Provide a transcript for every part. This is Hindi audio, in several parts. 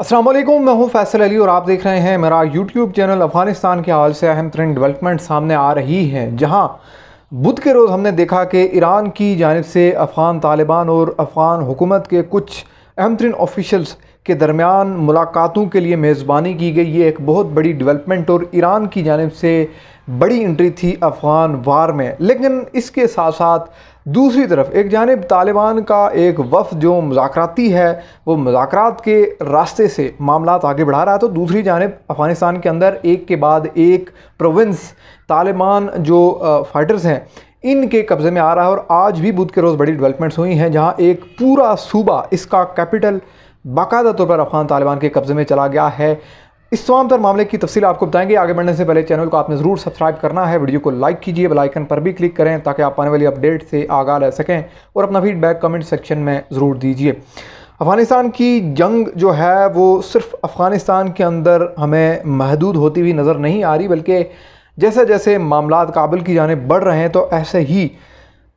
असलम मैं हूं फैसल अली और आप देख रहे हैं मेरा यूट्यूब चैनल अफ़गानिस्तान के हाल से अहम तरीन डेवलपमेंट सामने आ रही हैं जहां बुध के रोज़ हमने देखा कि ईरान की जानब से अफ़गान तालिबान और अफ़गान हुकूमत के कुछ अहम तरीन ऑफिशल्स के दरमियान मुलाकातों के लिए मेज़बानी की गई ये एक बहुत बड़ी डेवलपमेंट और ईरान की जानब से बड़ी इंट्री थी अफ़गान वार में लेकिन इसके साथ साथ दूसरी तरफ एक जानब तालिबान का एक वफ जो मजाकती है वो मजाक के रास्ते से मामला आगे बढ़ा रहा है तो दूसरी जानब अफ़गानिस्तान के अंदर एक के बाद एक प्रोविंस तालिबान जो फ़ाइटर्स हैं इनके कब्ज़े में आ रहा है और आज भी बुध के रोज़ बड़ी डेवलपमेंट्स हुई हैं जहाँ एक पूरा सूबा इसका कैपिटल बाकायदा तौर पर अफ़गान तालिबान के कब्ज़े में चला गया है इस तमाम तर मामले की तफसील आपको बताएंगे आगे बढ़ने से पहले चैनल को आपने ज़रूर सब्सक्राइब करना है वीडियो को लाइक कीजिए बेलाइकन पर भी क्लिक करें ताकि आप आने वाली अपडेट से आगा रह सकें और अपना फीडबैक कमेंट सेक्शन में ज़रूर दीजिए अफ़गानिस्तान की जंग जो है वो सिर्फ अफ़गानिस्तान के अंदर हमें महदूद होती हुई नज़र नहीं आ रही बल्कि जैसे जैसे मामला काबिल की जाने बढ़ रहे हैं तो ऐसे ही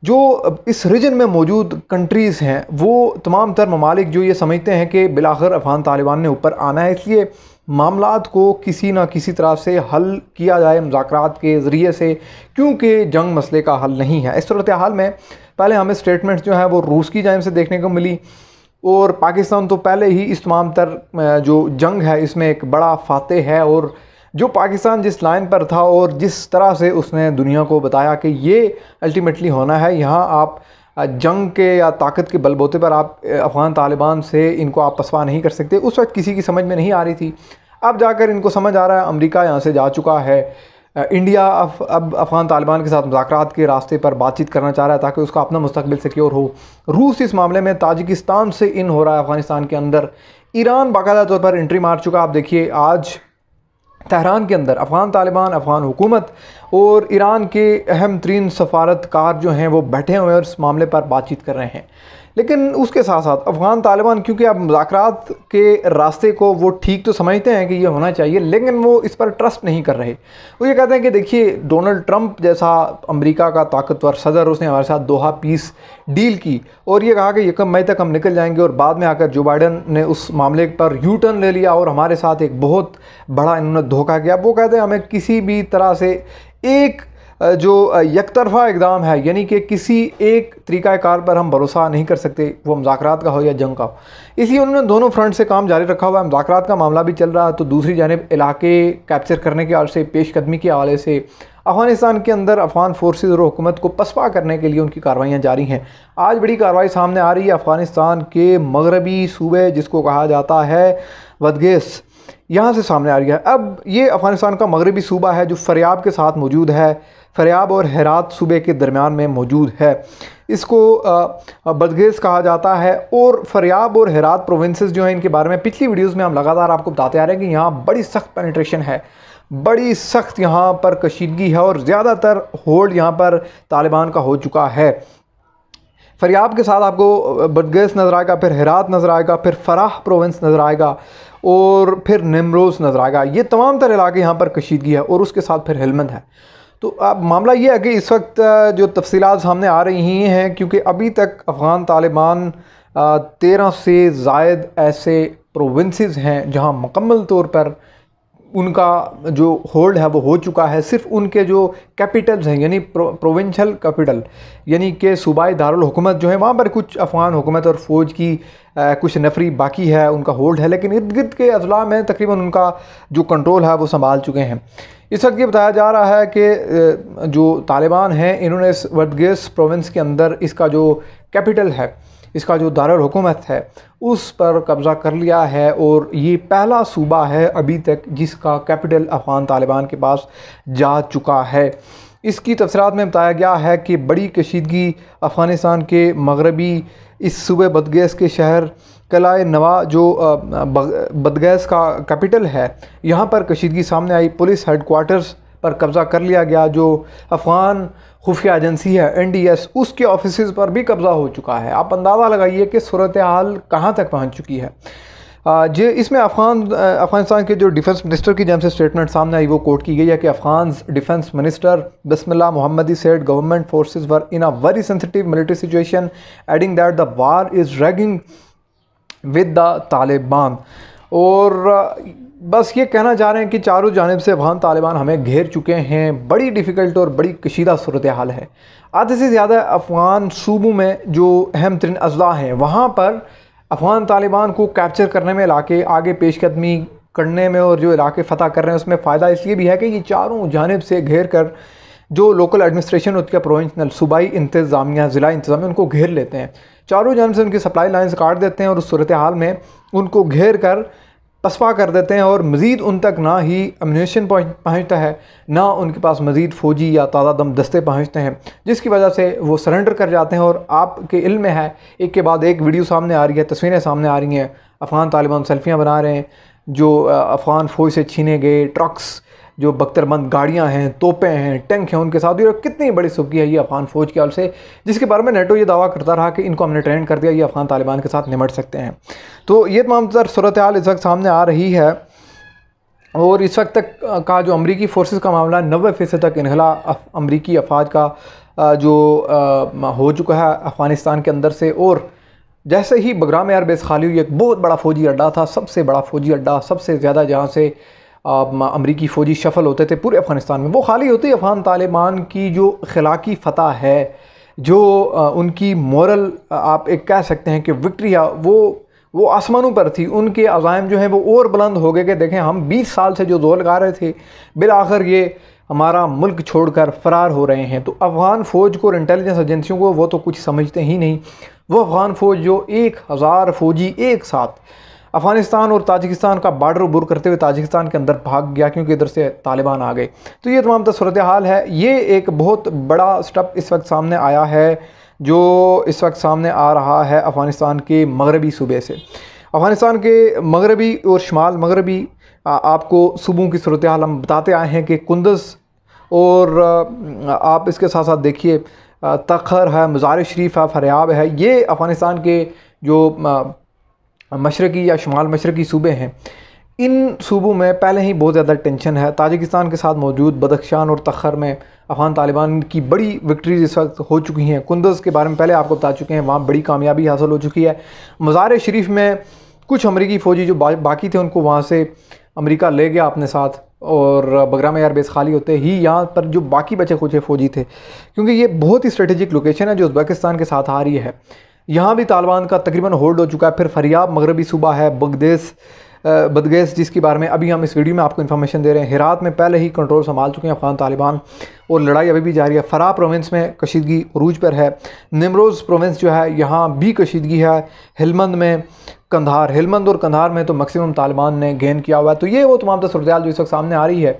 जो इस रीजन में मौजूद कंट्रीज़ हैं वो तमाम तर ममालिक जो ये समझते हैं कि बिलाखर अफ़गान तालिबान ने ऊपर आना है इसलिए मामला को किसी न किसी तरह से हल किया जाए मुजात के ज़रिए से क्योंकि जंग मसले का हल नहीं है इस सूरत हाल में पहले हमें स्टेटमेंट्स जो हैं वो रूस की जानब से देखने को मिली और पाकिस्तान तो पहले ही इस तमाम तर जो जंग है इसमें एक बड़ा फातह है और जो पाकिस्तान जिस लाइन पर था और जिस तरह से उसने दुनिया को बताया कि ये अल्टीमेटली होना है यहाँ आप जंग के या ताकत के बलबोते पर आप अफ़गान तालिबान से इनको आप पसवा नहीं कर सकते उस वक्त किसी की समझ में नहीं आ रही थी अब जाकर इनको समझ आ रहा है अमरीका यहाँ से जा चुका है इंडिया अफ, अब अफ़गान तालिबान के साथ मुजाकर के रास्ते पर बातचीत करना चाह रहा है ताकि उसका अपना मुस्तबिल सिक्योर हो रूस इस मामले में ताजिकिस्तान से इन हो रहा है अफ़गानिस्तान के अंदर ईरान बाकायदा तौर पर एंट्री मार चुका आप देखिए आज तहरान के अंदर अफ़गान तालिबान अफ़गान हुकूमत और ईरान के अहम तरीन सफारतकार जो हैं वो बैठे हुए हैं और इस मामले पर बातचीत कर रहे हैं लेकिन उसके साथ साथ अफ़गान तालिबान क्योंकि आप मुखरत के रास्ते को वो ठीक तो समझते हैं कि ये होना चाहिए लेकिन वो इस पर ट्रस्ट नहीं कर रहे वो ये कहते हैं कि देखिए डोनाल्ड ट्रंप जैसा अमेरिका का ताकतवर सदर उसने हमारे साथ दोहा पीस डील की और ये कहा कि यकम मई तक हम निकल जाएंगे और बाद में आकर जो बाइडन ने उस मामले पर यू टर्न ले लिया और हमारे साथ एक बहुत बड़ा इन्होंने धोखा किया वो कहते हैं हमें किसी भी तरह से एक जो यकतरफा तरफा इकदाम है यानी कि किसी एक तरीक़ाकार पर हम भरोसा नहीं कर सकते वो मुजाकर का हो या जंग का हो इसलिए उन्होंने दोनों फ्रंट से काम जारी रखा हुआ है मुजाकर का मामला भी चल रहा है तो दूसरी जानब इलाके कैप्चर करने के हवाले से पेशकदमी के हवाले से अफगानिस्तान के अंदर अफगान फोर्सेज और हुकूमत को पसपा करने के लिए उनकी कार्रवाइयाँ जारी हैं आज बड़ी कार्रवाई सामने आ रही है अफगानिस्तान के मगरबी सूबे जिसको कहा जाता है वदगेस यहाँ से सामने आ रही है अब ये अफगानिस्तान का मगरबी सूबा है जो फरियाब के साथ मौजूद है फरियाब और हेरात सूबे के दरमियान में मौजूद है इसको बदगेज़ कहा जाता है और फरियाब और हेरात प्रोविंस जो हैं इनके बारे में पिछली वीडियोज़ में हम लगातार आपको बताते आ रहे हैं कि यहाँ बड़ी सख्त पेनिट्रेशन है बड़ी सख्त यहाँ पर कशीदगी है और ज़्यादातर होल्ड यहाँ पर तालिबान का हो चुका है फरियाब के साथ आपको बदगेस नज़र आएगा फिर हेरात नज़र आएगा फिर फराह प्रोविंस नज़र आएगा और फिर निमरोज़ नज़र आएगा ये तमाम तर इलाके यहाँ पर कशीदगी है और उसके साथ फिर हेलमंद है तो अब मामला ये है कि इस वक्त जो तफसीत सामने आ रही हैं क्योंकि अभी तक अफ़गान तालिबान तेरह से जायद ऐसे प्रोविंसेस हैं जहां मकम्मल तौर पर उनका जो होल्ड है वो हो चुका है सिर्फ उनके जो कैपिटल्स हैं यानी प्रोविंशल कैपिटल यानी कि सूबाई दारुल हुकूमत जो है वहाँ पर कुछ अफगान हुकूमत और फ़ौज की आ, कुछ नफरी बाकी है उनका होल्ड है लेकिन इर्द गिर्द के अजला में तकरीबन उनका जो कंट्रोल है वो संभाल चुके हैं इस वक्त ये बताया जा रहा है कि जो तालिबान हैं इन्होंने इस वर्दगेस प्रोविंस के अंदर इसका जो कैपिटल है इसका जो दारकूमत है उस पर कब्ज़ा कर लिया है और ये पहला सूबा है अभी तक जिसका कैपिटल अफ़गान तालिबान के पास जा चुका है इसकी तफसरात में बताया गया है कि बड़ी कशीदगी अफ़गानिस्तान के मगरबी इस सूबे बदगैस के शहर कलाए नवा जो बदगैस का कैपिटल है यहाँ पर कशीदगी सामने आई पुलिस हेडकोर्टर्स पर कब्ज़ा कर लिया गया जो अफ़गान खुफिया एजेंसी है एन उसके ऑफिस पर भी कब्जा हो चुका है आप अंदाज़ा लगाइए कि सूरत हाल कहाँ तक पहुँच चुकी है जे इसमें अफगान अफगानिस्तान के जो डिफेंस मिनिस्टर की जब से स्टेटमेंट सामने आई वो कोर्ट की गई है कि Afghan defence minister Bismillah Mohammadi said government forces were in a very sensitive military situation adding that the war is raging with the Taliban और बस ये कहना चाह रहे हैं कि चारों जानब से अफगान तालिबान हमें घेर चुके हैं बड़ी डिफ़िकल्ट और बड़ी कशीदा सूरत हाल है आधे से ज़्यादा अफ़गान सूबों में जो अहम तरीन अजला हैं वहाँ पर अफ़गान तालिबान को कैप्चर करने में इलाके आगे पेशकदमी करने में और जो इलाके फ़तह कर रहे हैं उसमें फ़ायदा इसलिए भी है कि ये चारों जानब से घेर कर जो लोकल एडमिनिस्ट्रेशन होती है प्रोविंशनल सूबाई इंतज़ामिया ज़िला इंतज़ामिया उनको घेर लेते हैं चारों जानब से उनकी सप्लाई लाइन्स काट देते हैं और उस सूरत हाल में उनको घेर कर पसवा कर देते हैं और मज़ीद उन तक ना ही अम्यूनेशन पहुँचता है ना उनके पास मज़ीद फ़ौजी या ताज़ा दम दस्ते पहुँचते हैं जिसकी वजह से वो सरेंडर कर जाते हैं और आपके इल में है एक के बाद एक वीडियो सामने आ रही है तस्वीरें सामने आ रही हैं अफ़गान तालिबान सेल्फियाँ बना रहे हैं जो अफ़गान फ़ौज से छीने गए ट्रक्स जो बख्तरबंद गाड़ियाँ हैं तोपें हैं टैंक हैं उनके साथ और कितनी बड़ी सुखी है ये अफगान फ़ौज के ओर से जिसके बारे में नेटो ये दावा करता रहा कि इनको हमने ट्रेन कर दिया ये अफगान तालिबान के साथ निमट सकते हैं तो ये तमाम तर सूरत हाल इस वक्त सामने आ रही है और इस वक्त तक का जो अमरीकी फोर्सेस का मामला नबे फ़ीसद तक इनहला अमरीकी अफवाज का जो हो चुका है अफ़गानिस्तान के अंदर से और जैसे ही बगराम एयरबेस खाली हुई एक बहुत बड़ा फ़ौजी अड्डा था सबसे बड़ा फ़ौजी अड्डा सबसे ज़्यादा जहाँ से अमरीकी फ़ौजी शफल होते थे पूरे अफ़गानिस्तान में वो खाली होते अफ़गान तालिबान की जो खिलाकी फ़तह है जो उनकी मॉरल आप एक कह सकते हैं कि विक्ट्रिया वो वो आसमानों पर थी उनके अज़ायम जो हैं वो और बुलंद हो गए कि देखें हम 20 साल से जो जोर लगा रहे थे बिल आखिर ये हमारा मुल्क छोड़कर फ़रार हो रहे हैं तो अफ़गान फ़ौज को और इंटेलिजेंस एजेंसियों को वो तो कुछ समझते ही नहीं वो अफ़गान फ़ौज जो एक हज़ार फ़ौजी एक साथ अफगानिस्तान और ताजिकिस्तान का बॉर्डर उबूर करते हुए ताजिकिस्तान के अंदर भाग गया क्योंकि इधर से तालिबान आ गए तो ये तमाम सूरत हाल है ये एक बहुत बड़ा स्टेप इस वक्त सामने आया है जो इस वक्त सामने आ रहा है अफ़गानिस्तान के मगरबी सूबे से अफ़गानिस्तान के मगरबी और शुमाल मगरबी आपको सूबों की सूरत हाल हम बताते आए हैं कि कुंदस और आप इसके साथ साथ देखिए तखर है मज़ार शरीफ है फरियाब है ये अफ़गानिस्तान के जो मशरकी या शुमाल मशरकी सूबे हैं इन सूबों में पहले ही बहुत ज़्यादा टेंशन है ताजिकिस्तान के साथ मौजूद बदख्शान और तखर में अफगान तालिबान की बड़ी विक्ट्रीज इस वक्त हो चुकी हैं कुंदस के बारे में पहले आपको बता चुके हैं वहाँ बड़ी कामयाबी हासिल हो चुकी है मज़ार शरीफ में कुछ अमरीकी फ़ौजी जो बाकी थे उनको वहाँ से अमरीका ले गया अपने साथ और बगराम एयरबेस खाली होते ही यहाँ पर जो बाकी बचे खुचे फौजी थे क्योंकि ये बहुत ही स्ट्रेटेजिक लोकेशन है जो उज़्बेकिस्तान के साथ आ रही है यहाँ भी तालिबान का तकरीबन होल्ड हो चुका है फिर फरियाब मगरबी सूबा है बगदेश बदगैस जिसके बारे में अभी हम इस वीडियो में आपको इन्फॉर्मेशन दे रहे हैं हिरात में पहले ही कंट्रोल संभाल चुके हैं अफगान तालिबान और लड़ाई अभी भी जारी है फरा प्रोविंस में कशीदगी रूज पर है निमरोज़ प्रोविंस जो है यहाँ भी कशीदगी है हेलमंद में कंधार हेलमंद और कंधार में तो मैक्सिमम तालिबान ने गेन किया हुआ है तो ये वो तमाम तर सूरत जो इस वक्त सामने आ रही है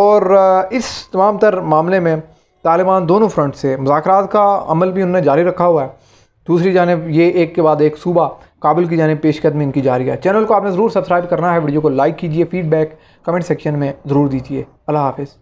और इस तमाम तर मामले में तालिबान दोनों फ्रंट से मुजाकर का अमल भी उन्होंने जारी रखा हुआ है दूसरी जानब ये एक के बाद एक सूबा काबिल की जानब पेशकदमी इनकी जारी है चैनल को आपने ज़रूर सब्सक्राइब करना है वीडियो को लाइक कीजिए फीडबैक कमेंट सेक्शन में ज़रूर दीजिए अल्लाह हाफिज़